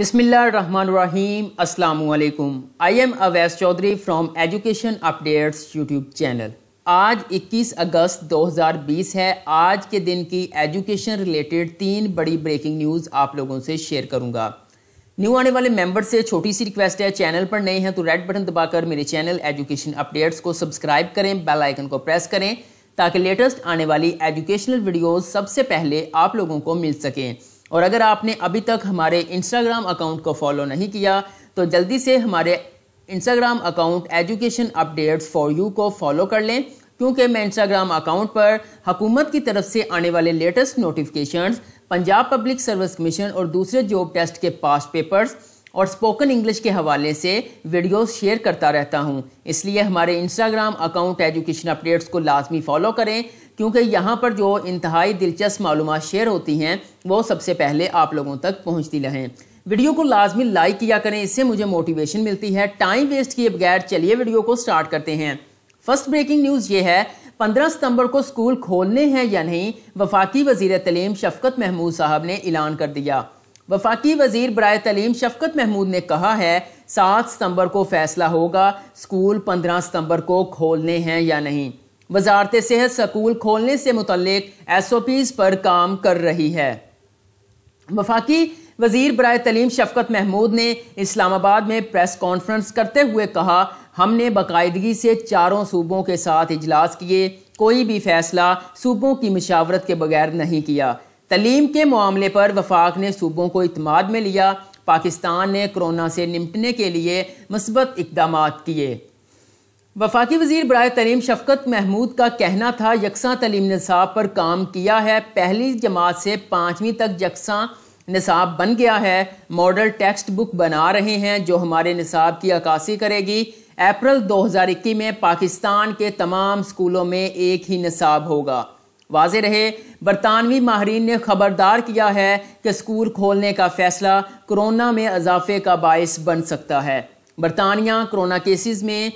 Bismillahirrahmanirrahim. Assalamu I am Awais Chaudhry from education updates YouTube channel आज 21 अगस्त 2020 है आज के दिन की एजुकेशन रिलेटेड तीन बड़ी ब्रेकिंग न्यूज़ आप लोगों से शेयर करूंगा न्यू आने वाले मेंबर से छोटी सी रिक्वेस्ट है चैनल पर नए हैं तो रेड बटन दबाकर मेरे चैनल एजुकेशन अपडेट्स को सब्सक्राइब करें बेल आइकन को प्रेस करें ताकि लेटेस्ट आने वाली एजुकेशनल वीडियोस सबसे पहले आप लोगों को मिल सकें और अगर आपने अभी तक हमारे इंस्टाग्राम अकाउंट को फॉलो नहीं किया तो जल्दी से हमारे Instagram account education updates for you को फॉलो कर लें क्योंकि मैं इंस्टाग्राम अकाउंट पर हुकूमत की तरफ से आने वाले latest notification Punjab public service commission और दूसरे जॉब टेस्ट के पास पेपर्स और स्पोकन इंग्लिश के हवाले से वीडियोस शेयर करता रहता हूं इसलिए हमारे इंस्टाग्राम अकाउंट एजुकेशन अपडेट्स को लाजमी फॉलो करें क्योंकि यहाँ पर जो इंतहाई दिलचस्प मालूम शेयर होती हैं वो सबसे पहले आप लोगों तक पहुँचती रहें वीडियो को लाजमी लाइक किया करें इससे मुझे मोटिवेशन मिलती है टाइम वेस्ट किए बगैर चलिए वीडियो को स्टार्ट करते हैं फर्स्ट ब्रेकिंग न्यूज़ ये है 15 सितंबर को स्कूल खोलने हैं या नहीं वफाकी वजीर तलीम शफकत महमूद साहब ने ऐलान कर दिया वफाकी वजीर बर तलीम शफकत महमूद ने कहा है सात सितंबर को फैसला होगा स्कूल पंद्रह सितंबर को खोलने हैं या नहीं वजारत सेहत स्कूल खोलने से मुतलक एस ओ पीज़ पर काम कर रही है वफाकी वजीर बर तलीम शफकत महमूद ने इस्लामाबाद में प्रेस कॉन्फ्रेंस करते हुए कहा हमने बाकायदगी से चारों सूबों के साथ इजलास किए कोई भी फैसला सूबों की मशावरत के बगैर नहीं किया तलीम के मामले पर वफाक ने सूबों को इतमाद में लिया पाकिस्तान ने कोरोना से निपटने के लिए मस्बत इकदाम किए वफाकी वजीर बरए तरीम शफकत महमूद का कहना था यकसा तलीम नसाब पर काम किया है पहली जमात से पाँचवीं तक यकसा नसाब बन गया है मॉडल टेक्स्ट बुक बना रहे हैं जो हमारे निसाब की अक्सी करेगी अप्रैल 2021 में पाकिस्तान के तमाम स्कूलों में एक ही नसाब होगा वाज रहे बरतानवी माहरीन ने खबरदार किया है कि स्कूल खोलने का फैसला कोरोना में इजाफे का बायस बन सकता है बरतानिया कोरोना केसेस में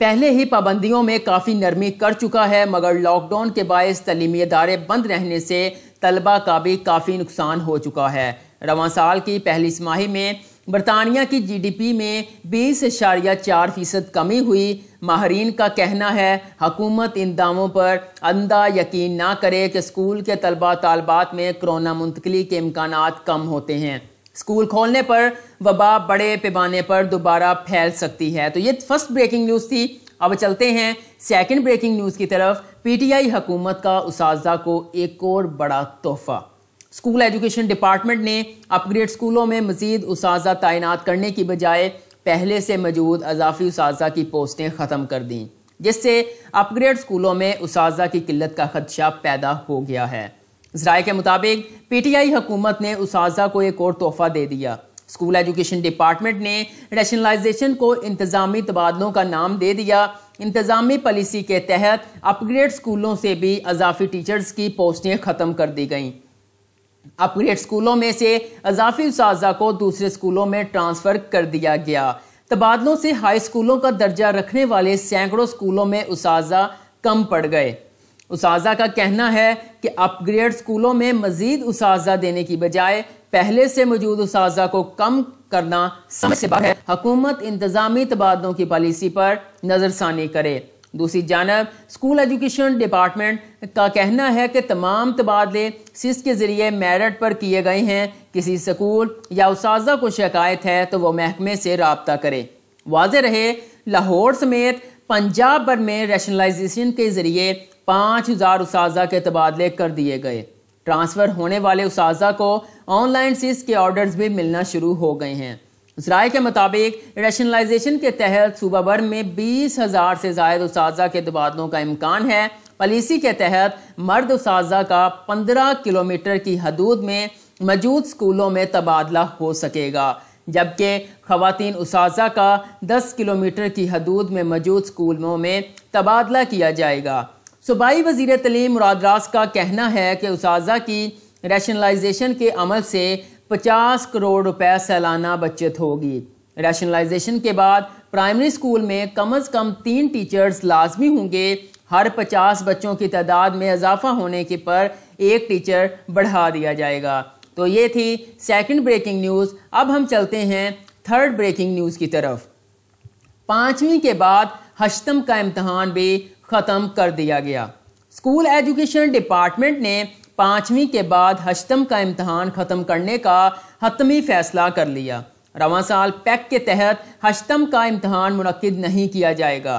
पहले ही पाबंदियों में काफ़ी नरमी कर चुका है मगर लॉकडाउन के बायस तलीमी इदारे बंद रहने से तलबा का भी काफ़ी नुकसान हो चुका है रवा साल की पहली समाही में बरतानिया की जीडीपी में बीस इशारिया चार फ़ीसद कमी हुई माहरीन का कहना है हकूमत इन दामों पर अंदा यकीन ना करे कि स्कूल के तलबा तलबात में कोरोना मुंतकली के इम्कान कम होते हैं स्कूल खोलने पर वबा बड़े पैमाने पर दोबारा फैल सकती है तो ये फर्स्ट ब्रेकिंग न्यूज़ थी अब चलते हैं सेकंड ब्रेकिंग न्यूज़ की तरफ पीटीआई हुकूमत का उस को एक और बड़ा तोहफा स्कूल एजुकेशन डिपार्टमेंट ने अपग्रेड स्कूलों में मजीद उस तैनात करने की बजाय पहले से मौजूद अजाफी उस की पोस्टें ख़त्म कर दी जिससे अपग्रेड स्कूलों में उस की किल्लत का खदशा पैदा हो गया है इस राय के मुताबिक पीटीआई हुकूमत ने उस को एक और तोहफा दे दिया स्कूल एजुकेशन डिपार्टमेंट ने रैशनलाइजेशन को इंतजामी तबादलों का नाम दे दिया इंतजामी पॉलिसी के तहत अपग्रेड स्कूलों से भी अजाफी टीचर्स की पोस्टें ख़त्म कर दी गईं अपग्रेड स्कूलों में से अजाफी उस को दूसरे स्कूलों में ट्रांसफ़र कर दिया गया तबादलों से हाई स्कूलों का दर्जा रखने वाले सैकड़ों स्कूलों में उस कम पड़ गए उसाजा का कहना है कि अपग्रेड स्कूलों में मजीद उसाजा देने की बजाय पहले से मौजूद उसाजा को कम करना समझ से बाहर है हकूमत इंतजामी तबादलों की पॉलिसी पर नज़रसानी करे दूसरी जानब स्कूल एजुकेशन डिपार्टमेंट का कहना है कि तमाम तबादले सिस के ज़रिए मेरिट पर किए गए हैं किसी स्कूल या उसाजा को शिकायत है तो वह महकमे से रबता करे वाज रहे लाहौर समेत पंजाब भर में रैशनलाइजेशन के ज़रिए पाँच हज़ार उस के तबादले कर दिए गए ट्रांसफ़र होने वाले उस को ऑनलाइन सीज के ऑर्डर्स भी मिलना शुरू हो गए हैं जराए के मुताबिक रेशनलाइजेशन के तहत सूबा भर में बीस हज़ार से जायद उस के तबादलों का इम्कान है पॉलिसी के तहत मर्द उस का पंद्रह किलोमीटर की हदूद में मौजूद स्कूलों में तबादला हो सकेगा जबकि खातन उस का दस किलोमीटर की हदूद में मौजूद स्कूलों में तबादला किया जाएगा सूबाई वजीर तलीम मुरादराज का कहना है कि उसाजा की रैशनलाइजेशन के अमल से 50 करोड़ रुपए सालाना बचत होगी रैशनलाइजेशन के बाद प्राइमरी स्कूल में कम अज़ कम तीन टीचर्स लाजमी होंगे हर 50 बच्चों की तादाद में इजाफा होने के पर एक टीचर बढ़ा दिया जाएगा तो ये थी सेकंड ब्रेकिंग न्यूज़ अब हम चलते हैं थर्ड ब्रेकिंग न्यूज़ की तरफ पाँचवीं के बाद हशतम का इम्तहान भी ख़त्म कर दिया गया स्कूल एजुकेशन डिपार्टमेंट ने पाँचवीं के बाद हशतम का इम्तहान ख़त्म करने का हतमी फ़ैसला कर लिया रवा साल पैक के तहत हशतम का इम्तहान मनद नहीं किया जाएगा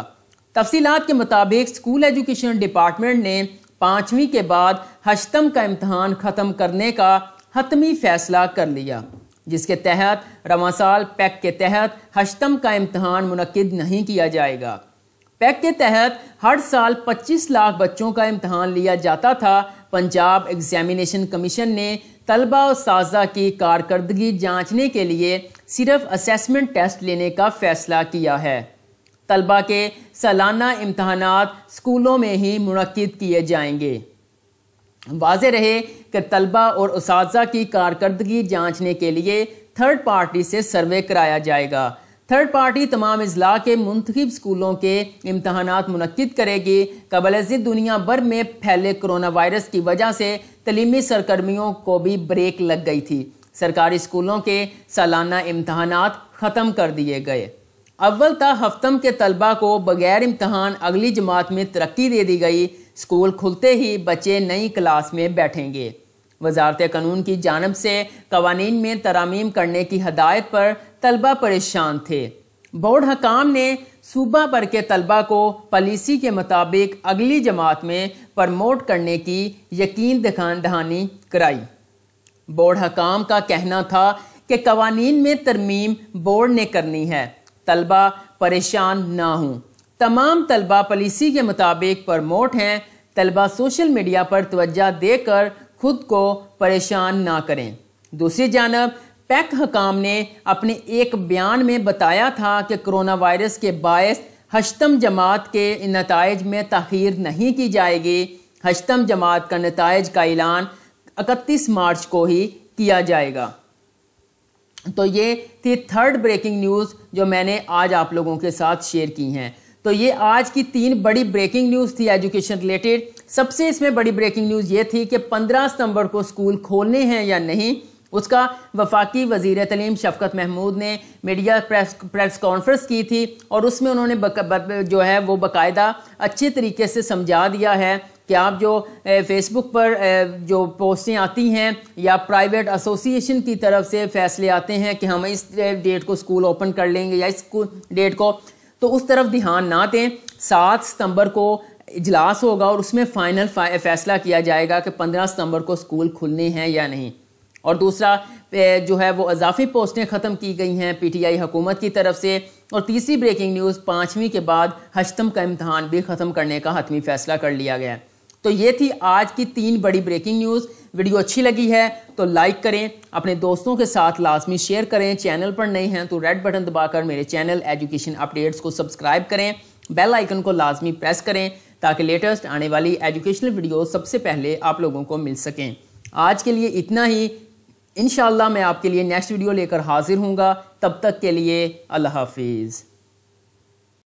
तफसीत के मुताबिक स्कूल एजुकेशन डिपार्टमेंट ने पाँचवीं के बाद हशतम का इम्तहान ख़त्म करने का हतमी फ़ैसला कर लिया जिसके तहत रवा साल पैक के तहत हशतम का इम्तहान मनद नहीं किया जाएगा पैक के तहत हर साल 25 लाख बच्चों का इम्तहान लिया जाता था पंजाब एग्जामिनेशन कमीशन ने तलबा और साजा की कारकर्दगी जांचने के लिए सिर्फ असेसमेंट टेस्ट लेने का फैसला किया है तलबा के सालाना इम्तहान स्कूलों में ही मनद किए जाएंगे वाज रहे कि तलबा और उसाजा की कारकर्दगी जांचने के लिए थर्ड पार्टी से सर्वे कराया जाएगा थर्ड पार्टी तमाम अजला के मुंतब स्कूलों के इम्तहान मनद करेगी कबल दुनिया भर में फैले कोरोना वायरस की वजह से तलीमी सरगर्मियों को भी ब्रेक लग गई थी सरकारी स्कूलों के सालाना इम्तहान ख़त्म कर दिए गए अव्वल त हफ्तम के तलबा को बगैर इम्तहान अगली जमात में तरक्की दे दी गई स्कूल खुलते ही बच्चे नई क्लास में बैठेंगे वजारत कानून की जानब से कवानीन में तरामीम करने की हदायत पर तलबा परेशान थे बोर्ड हकाम ने सूबा भर के तलबा को पॉलिसी के मुताबिक अगली जमात में प्रमोट करने की यकीन दखान दहानी कराई बोर्ड हकाम का कहना था कि कवानीन में तरमीम बोर्ड ने करनी है तलबा परेशान ना हों तमाम तलबा पॉलिसी के मुताबिक प्रमोट हैं तलबा सोशल मीडिया पर तोज्जा देकर खुद को परेशान ना करें दूसरी जानब पैक हकाम ने अपने एक बयान में बताया था कि कोरोना वायरस के बायस हशतम जमात के नतज में तखीर नहीं की जाएगी हशतम जमात का नतज का ऐलान इकतीस मार्च को ही किया जाएगा तो ये थी थर्ड ब्रेकिंग न्यूज़ जो मैंने आज आप लोगों के साथ शेयर की हैं तो ये आज की तीन बड़ी ब्रेकिंग न्यूज़ थी एजुकेशन रिलेटेड सबसे इसमें बड़ी ब्रेकिंग न्यूज़ ये थी कि 15 सितंबर को स्कूल खोलने हैं या नहीं उसका वफाकी वजीर तलीम शफकत महमूद ने मीडिया प्रेस प्रेस कॉन्फ्रेंस की थी और उसमें उन्होंने जो है वो बाकायदा अच्छे तरीके से समझा दिया है कि आप जो फेसबुक पर जो पोस्टें आती हैं या प्राइवेट एसोसिएशन की तरफ से फैसले आते हैं कि हम इस डेट को स्कूल ओपन कर लेंगे या इस डेट को तो उस तरफ ध्यान ना दें सात सितंबर को इजलास होगा और उसमें फ़ाइनल फैसला किया जाएगा कि पंद्रह सितंबर को स्कूल खुलने हैं या नहीं और दूसरा जो है वो अजाफी पोस्टें ख़त्म की गई हैं पीटीआई हुकूमत की तरफ से और तीसरी ब्रेकिंग न्यूज़ पाँचवीं के बाद हशतम का इम्तहान भी ख़त्म करने का हतमी फ़ैसला कर लिया गया तो ये थी आज की तीन बड़ी ब्रेकिंग न्यूज़ वीडियो अच्छी लगी है तो लाइक करें अपने दोस्तों के साथ लाजमी शेयर करें चैनल पर नहीं हैं तो रेड बटन दबाकर मेरे चैनल एजुकेशन अपडेट्स को सब्सक्राइब करें बेल आइकन को लाजमी प्रेस करें ताकि लेटेस्ट आने वाली एजुकेशनल वीडियो सबसे पहले आप लोगों को मिल सकें आज के लिए इतना ही इन मैं आपके लिए नेक्स्ट वीडियो लेकर हाजिर हूँगा तब तक के लिए अल्लाह हाफिज़